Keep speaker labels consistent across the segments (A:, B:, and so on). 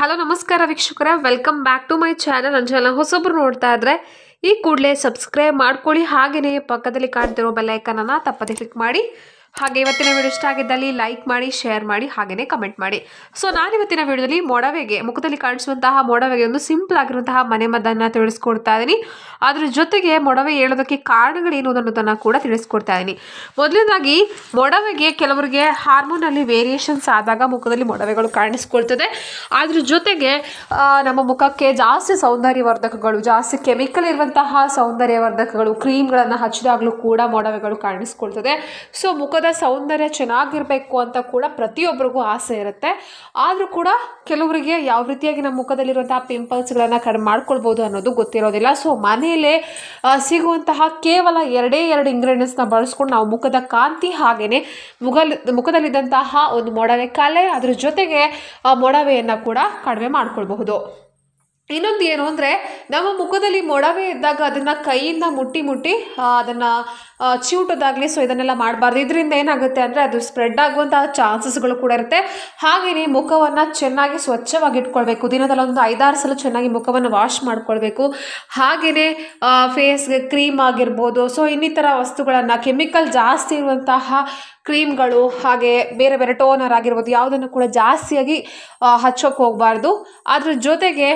A: hello ನಮಸ್ಕಾರ ವೀಕ್ಷಕರ welcome back to my channel ನನ್ನ ಚಾನಲ್ ಹೊಸೊಬ್ರು ನೋಡ್ತಾ ಇದ್ರೆ ಈ ಕೂಡಲೇ ಸಬ್ಸ್ಕ್ರೈಬ್ ಮಾಡ್ಕೊಳ್ಳಿ ಹಾಗೆಯೇ ಪಕ್ಕದಲ್ಲಿ ಕಾಣ್ತಿರೋ ಬೆಲ್ಲೈಕನನ್ನು ತಪ್ಪದೆ ಕ್ಲಿಕ್ ಮಾಡಿ ಹಾಗೆ ಇವತ್ತಿನ ವಿಡಿಯೋ ಇಷ್ಟ ಆಗಿದ್ದಲ್ಲಿ ಲೈಕ್ ಮಾಡಿ ಶೇರ್ ಮಾಡಿ ಹಾಗೆಯೇ ಕಮೆಂಟ್ ಮಾಡಿ ಸೊ ನಾನು ಇವತ್ತಿನ ವಿಡಿಯೋದಲ್ಲಿ ಮೊಡವೆಗೆ ಮುಖದಲ್ಲಿ ಕಾಣಿಸುವಂತಹ ಮೊಡವೆಗೆ ಒಂದು ಸಿಂಪಲ್ ಆಗಿರುವಂತಹ ಮದ್ದನ್ನು ತಿಳಿಸ್ಕೊಡ್ತಾ ಇದ್ದೀನಿ ಅದ್ರ ಜೊತೆಗೆ ಮೊಡವೆ ಹೇಳೋದಕ್ಕೆ ಕಾರಣಗಳೇನು ಅನ್ನೋದನ್ನು ಕೂಡ ತಿಳಿಸ್ಕೊಡ್ತಾ ಇದ್ದೀನಿ ಮೊದಲನೇದಾಗಿ ಮೊಡವೆಗೆ ಕೆಲವರಿಗೆ ಹಾರ್ಮೋನಲ್ಲಿ ವೇರಿಯೇಷನ್ಸ್ ಆದಾಗ ಮುಖದಲ್ಲಿ ಮೊಡವೆಗಳು ಕಾಣಿಸ್ಕೊಳ್ತದೆ ಅದ್ರ ಜೊತೆಗೆ ನಮ್ಮ ಮುಖಕ್ಕೆ ಜಾಸ್ತಿ ಸೌಂದರ್ಯವರ್ಧಕಗಳು ಜಾಸ್ತಿ ಕೆಮಿಕಲ್ ಇರುವಂತಹ ಸೌಂದರ್ಯವರ್ಧಕಗಳು ಕ್ರೀಮ್ಗಳನ್ನು ಹಚ್ಚಿದಾಗಲೂ ಕೂಡ ಮೊಡವೆಗಳು ಕಾಣಿಸ್ಕೊಳ್ತದೆ ಸೊ ಮುಖ ಮುಖದ ಸೌಂದರ್ಯ ಚೆನ್ನಾಗಿರಬೇಕು ಅಂತ ಕೂಡ ಪ್ರತಿಯೊಬ್ಬರಿಗೂ ಆಸೆ ಇರುತ್ತೆ ಆದರೂ ಕೂಡ ಕೆಲವರಿಗೆ ಯಾವ ರೀತಿಯಾಗಿ ನಮ್ಮ ಮುಖದಲ್ಲಿರುವಂತಹ ಪಿಂಪಲ್ಸ್ಗಳನ್ನು ಕಡಿಮೆ ಮಾಡ್ಕೊಳ್ಬೋದು ಅನ್ನೋದು ಗೊತ್ತಿರೋದಿಲ್ಲ ಸೊ ಮನೆಯಲ್ಲೇ ಸಿಗುವಂತಹ ಕೇವಲ ಎರಡೇ ಎರಡು ಇಂಗ್ರೀಡಿಯೆಂಟ್ಸ್ನ ಬಳಸ್ಕೊಂಡು ನಾವು ಮುಖದ ಕಾಂತಿ ಹಾಗೆಯೇ ಮುಗಲ್ ಮುಖದಲ್ಲಿದ್ದಂತಹ ಒಂದು ಮೊಡವೆ ಕಲೆ ಅದರ ಜೊತೆಗೆ ಮೊಡವೆಯನ್ನು ಕೂಡ ಕಡಿಮೆ ಮಾಡ್ಕೊಳ್ಬಹುದು ಇನ್ನೊಂದು ಏನು ಅಂದರೆ ನಮ್ಮ ಮುಖದಲ್ಲಿ ಮೊಡವೆ ಇದ್ದಾಗ ಅದನ್ನು ಕೈಯಿಂದ ಮುಟ್ಟಿ ಮುಟ್ಟಿ ಅದನ್ನು ಚಿವುಟೋದಾಗಲಿ ಸೊ ಇದನ್ನೆಲ್ಲ ಮಾಡಬಾರ್ದು ಇದರಿಂದ ಏನಾಗುತ್ತೆ ಅಂದರೆ ಅದು ಸ್ಪ್ರೆಡ್ ಆಗುವಂತಹ ಚಾನ್ಸಸ್ಗಳು ಕೂಡ ಇರುತ್ತೆ ಹಾಗೆಯೇ ಮುಖವನ್ನು ಚೆನ್ನಾಗಿ ಸ್ವಚ್ಛವಾಗಿ ಇಟ್ಕೊಳ್ಬೇಕು ದಿನದಲ್ಲಿ ಒಂದು ಐದಾರು ಸಲ ಚೆನ್ನಾಗಿ ಮುಖವನ್ನು ವಾಶ್ ಮಾಡಿಕೊಳ್ಬೇಕು ಹಾಗೆಯೇ ಫೇಸ್ಗೆ ಕ್ರೀಮ್ ಆಗಿರ್ಬೋದು ಸೊ ಇನ್ನಿತರ ವಸ್ತುಗಳನ್ನು ಕೆಮಿಕಲ್ ಜಾಸ್ತಿ ಇರುವಂತಹ ಕ್ರೀಮ್ಗಳು ಹಾಗೆ ಬೇರೆ ಬೇರೆ ಟೋನರ್ ಆಗಿರ್ಬೋದು ಯಾವುದನ್ನು ಕೂಡ ಜಾಸ್ತಿಯಾಗಿ ಹಚ್ಚೋಕೆ ಹೋಗಬಾರ್ದು ಅದ್ರ ಜೊತೆಗೆ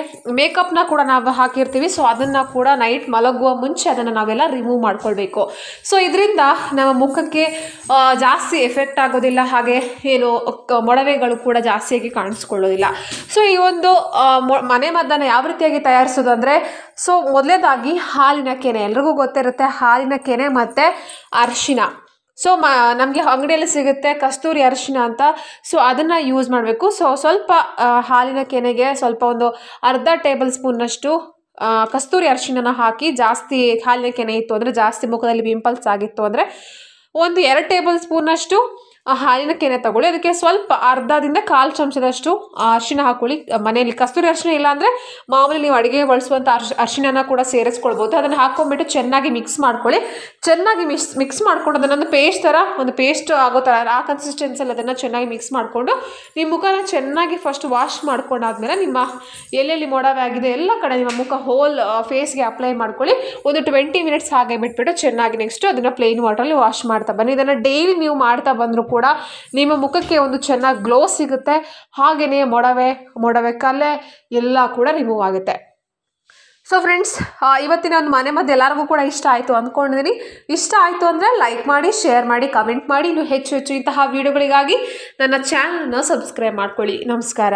A: ಮೇಕಪ್ನ ಕೂಡ ನಾವು ಹಾಕಿರ್ತೀವಿ ಸೊ ಅದನ್ನು ಕೂಡ ನೈಟ್ ಮಲಗುವ ಮುಂಚೆ ಅದನ್ನು ನಾವೆಲ್ಲ ರಿಮೂವ್ ಮಾಡ್ಕೊಳ್ಬೇಕು ಸೊ ಇದರಿಂದ ನಮ್ಮ ಮುಖಕ್ಕೆ ಜಾಸ್ತಿ ಎಫೆಕ್ಟ್ ಆಗೋದಿಲ್ಲ ಹಾಗೆ ಏನು ಮೊಡವೆಗಳು ಕೂಡ ಜಾಸ್ತಿಯಾಗಿ ಕಾಣಿಸ್ಕೊಳ್ಳೋದಿಲ್ಲ ಸೊ ಈ ಒಂದು ಮನೆ ಮದ್ದನ್ನು ಯಾವ ರೀತಿಯಾಗಿ ತಯಾರಿಸೋದು ಸೊ ಮೊದಲೇದಾಗಿ ಹಾಲಿನ ಕೆನೆ ಎಲ್ರಿಗೂ ಗೊತ್ತಿರುತ್ತೆ ಹಾಲಿನ ಕೆನೆ ಮತ್ತು ಅರಿಶಿನ ಸೊ ಮ ನಮಗೆ ಅಂಗಡಿಯಲ್ಲಿ ಸಿಗುತ್ತೆ ಕಸ್ತೂರಿ ಅರಿಶಿನ ಅಂತ ಸೊ ಅದನ್ನು ಯೂಸ್ ಮಾಡಬೇಕು ಸೊ ಸ್ವಲ್ಪ ಹಾಲಿನ ಕೆನೆಗೆ ಸ್ವಲ್ಪ ಒಂದು ಅರ್ಧ ಟೇಬಲ್ ಸ್ಪೂನ್ನಷ್ಟು ಕಸ್ತೂರಿ ಅರಿಶಿಣನ ಹಾಕಿ ಜಾಸ್ತಿ ಹಾಲಿನ ಕೆನೆ ಇತ್ತು ಅಂದರೆ ಜಾಸ್ತಿ ಮುಖದಲ್ಲಿ ಪಿಂಪಲ್ಸ್ ಆಗಿತ್ತು ಅಂದರೆ ಒಂದು ಎರಡು ಟೇಬಲ್ ಸ್ಪೂನಷ್ಟು ಆ ಹಾಲಿನ ಕೆನೆ ತಗೊಳ್ಳಿ ಅದಕ್ಕೆ ಸ್ವಲ್ಪ ಅರ್ಧದಿಂದ ಕಾಲು ಚಮಚದಷ್ಟು ಅರಿಶಿನ ಹಾಕೊಳ್ಳಿ ಮನೆಯಲ್ಲಿ ಕಸ್ತೂರಿ ಇಲ್ಲ ಅಂದರೆ ಮಾಮೂಲಿ ನೀವು ಅಡುಗೆ ಬಳಸುವಂಥ ಅರ್ಶ್ ಅರಿಶಿನ ಕೂಡ ಸೇರಿಸ್ಕೊಳ್ಬೋದು ಅದನ್ನು ಹಾಕ್ಕೊಂಡ್ಬಿಟ್ಟು ಚೆನ್ನಾಗಿ ಮಿಕ್ಸ್ ಮಾಡ್ಕೊಳ್ಳಿ ಚೆನ್ನಾಗಿ ಮಿಕ್ಸ್ ಮಿಕ್ಸ್ ಮಾಡ್ಕೊಂಡು ಅದನ್ನೊಂದು ಪೇಸ್ಟ್ ಥರ ಒಂದು ಪೇಸ್ಟ್ ಆಗೋ ಥರ ಆ ಕನ್ಸಿಸ್ಟೆನ್ಸಲ್ಲಿ ಅದನ್ನು ಚೆನ್ನಾಗಿ ಮಿಕ್ಸ್ ಮಾಡಿಕೊಂಡು ನಿಮ್ಮ ಮುಖನ ಚೆನ್ನಾಗಿ ಫಸ್ಟ್ ವಾಶ್ ಮಾಡ್ಕೊಂಡಾದ್ಮೇಲೆ ನಿಮ್ಮ ಎಲ್ಲೆಲ್ಲಿ ಆಗಿದೆ ಎಲ್ಲ ಕಡೆ ನಿಮ್ಮ ಮುಖ ಹೋಲ್ ಫೇಸ್ಗೆ ಅಪ್ಲೈ ಮಾಡ್ಕೊಳ್ಳಿ ಒಂದು ಟ್ವೆಂಟಿ ಮಿನಿಟ್ಸ್ ಹಾಗೆ ಬಿಟ್ಬಿಟ್ಟು ಚೆನ್ನಾಗಿ ನೆಕ್ಸ್ಟು ಅದನ್ನು ಪ್ಲೇನ್ ವಾಟ್ರಲ್ಲಿ ವಾಶ್ ಮಾಡ್ತಾ ಬನ್ನಿ ಇದನ್ನು ಡೈಲಿ ನೀವು ಮಾಡ್ತಾ ಬಂದರೂ ಕೂಡ ನಿಮ್ಮ ಮುಖಕ್ಕೆ ಒಂದು ಚೆನ್ನಾಗಿ ಗ್ಲೋ ಸಿಗುತ್ತೆ ಹಾಗೆಯೇ ಮೊಡವೆ ಮೊಡವೆ ಕಲೆ ಎಲ್ಲ ಕೂಡ ರಿಮೂವ್ ಆಗುತ್ತೆ ಸೊ ಫ್ರೆಂಡ್ಸ್ ಇವತ್ತಿನ ಒಂದು ಮನೆ ಮದ್ದು ಎಲ್ಲರಿಗೂ ಕೂಡ ಇಷ್ಟ ಆಯಿತು ಅಂದ್ಕೊಂಡಿದ್ದೀನಿ ಇಷ್ಟ ಆಯಿತು ಅಂದರೆ ಲೈಕ್ ಮಾಡಿ ಶೇರ್ ಮಾಡಿ ಕಮೆಂಟ್ ಮಾಡಿ ಇನ್ನು ಹೆಚ್ಚು ಹೆಚ್ಚು ಇಂತಹ ವೀಡಿಯೋಗಳಿಗಾಗಿ ನನ್ನ ಚಾನಲನ್ನು ಸಬ್ಸ್ಕ್ರೈಬ್ ಮಾಡ್ಕೊಳ್ಳಿ ನಮಸ್ಕಾರ